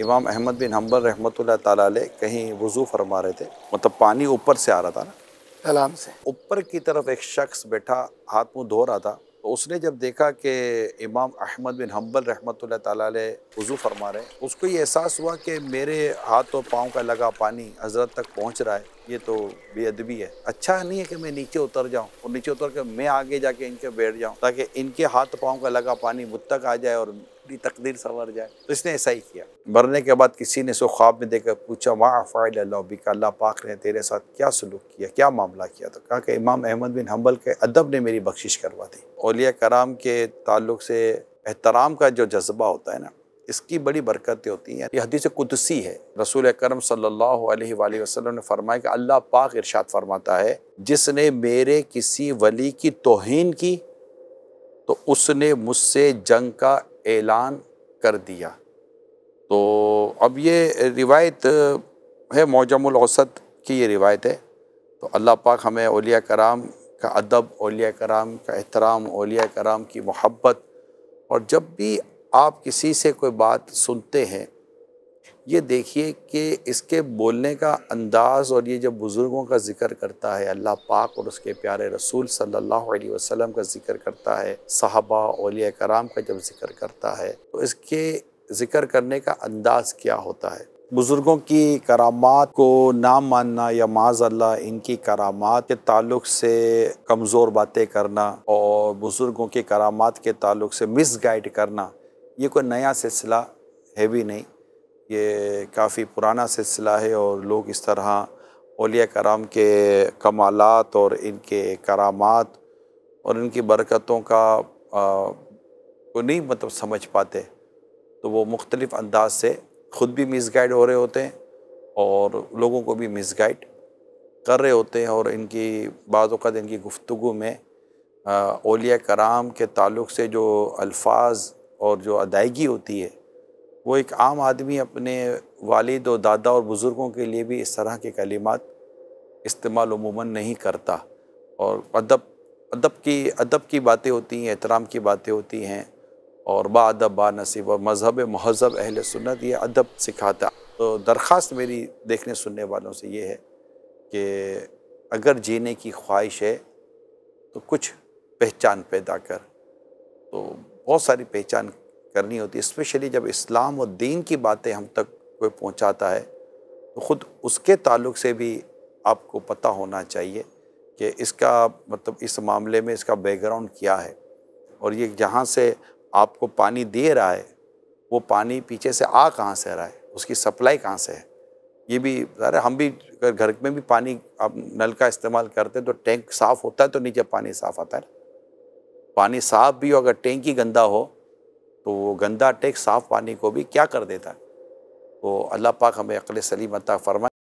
इमाम अहमद बिन हम्बल रहमत ताल कहीं वज़ू फरमा रहे थे मतलब पानी ऊपर से आ रहा था ना आराम से ऊपर की तरफ एक शख्स बैठा हाथ मुँह धो रहा था तो उसने जब देखा कि इमाम अहमद बिन हम्बल रहमत तजू वज़ू फरमा रहे उसको ये एहसास हुआ कि मेरे हाथ और पाँव का लगा पानी हजरत तक पहुँच रहा है ये तो बेअदबी है अच्छा नहीं है कि मैं नीचे उतर जाऊँ और नीचे उतर कर मैं आगे जाके इनके बैठ जाऊँ ताकि इनके हाथ पाँव का लगा पानी मुझ तक आ जाए और अपनी तकदीर संवर जाए तो इसने ऐसा ही किया मरने के बाद किसी ने सो ख्वाब में देखकर पूछा वहाँ माँ लॉबी का अल्लाह पाक ने तेरे साथ क्या सलूक किया क्या मामला किया तो कहा कि इमाम अहमद बिन हम्बल के अदब ने मेरी बख्शिश करवा दी ओलिया कराम के ताल्लुक से एहतराम का जो जज्बा होता है ना इसकी बड़ी बरकतें होती हैं यह हदीस कुदसी है रसूल करम सल्लल्लाहु अलैहि वसल्लम ने फरमाया कि अल्लाह पाक इरशाद फरमाता है जिसने मेरे किसी वली की तोहन की तो उसने मुझसे जंग का ऐलान कर दिया तो अब ये रिवायत है मौजमुल औसत की ये रिवायत है तो अल्लाह पाक हमें ओलिया कराम का अदब ओलिया कराम का एहतराम ओलिया कराम की मोहब्बत और जब भी आप किसी से कोई बात सुनते हैं ये देखिए कि इसके बोलने का अंदाज़ और ये जब बुज़ुर्गों का जिक्र करता है अल्लाह पाक और उसके प्यारे रसूल सल्लल्लाहु अलैहि वसल्लम का जिक्र करता है साहबा ओलिया कराम का जब जिक्र करता है तो इसके जिक्र करने का अंदाज़ क्या होता है बुज़ुर्गों की करामात को ना मानना या माज अल्लाह इनकी करामात के ताल्लुक से कमज़ोर बातें करना और बुज़ुर्गों की करामात के ताल्लुक से मिसगाइड करना ये कोई नया सिलसिला है भी नहीं ये काफ़ी पुराना सिलसिला है और लोग इस तरह ओलिया कराम के कमालत और इनके करामात और इनकी बरकतों का को नहीं मतलब समझ पाते तो वो मुख्तलिफ अंदाज से ख़ुद भी मिस गाइड हो रहे होते हैं और लोगों को भी मिस गाइड कर रहे होते हैं और इनकी बाज़त इनकी गुफ्तु में ओलिया कराम के ताल्लुक से जो अल्फाज और जो अदायगी होती है वो एक आम आदमी अपने वालिद और दादा और बुज़ुर्गों के लिए भी इस तरह के कलिमात इस्तेमाल अमूमा नहीं करता और अदब अदब की अदब की बातें होती हैं एहतराम की बातें होती हैं और बाब बा नसीब और मजहब महजब अहल सुन्नत ये अदब सिखाता तो दरख्वास्त मेरी देखने सुनने वालों से ये है कि अगर जीने की ख्वाहिश है तो कुछ पहचान पैदा कर तो बहुत सारी पहचान करनी होती है स्पेशली जब इस्लाम और दीन की बातें हम तक कोई पहुंचाता है तो ख़ुद उसके ताल्लुक से भी आपको पता होना चाहिए कि इसका मतलब इस मामले में इसका बैकग्राउंड क्या है और ये जहाँ से आपको पानी दे रहा है वो पानी पीछे से आ कहाँ से रहा है उसकी सप्लाई कहाँ से है ये भी अरे हम भी अगर घर में भी पानी आप नल का इस्तेमाल करते हैं तो टैंक साफ़ होता है तो नीचे पानी साफ़ आता है पानी साफ़ भी हो अगर टैंक ही गंदा हो तो वो गंदा टेक साफ़ पानी को भी क्या कर देता है तो अल्लाह पाक हमें अकल सलीम अता फरमाए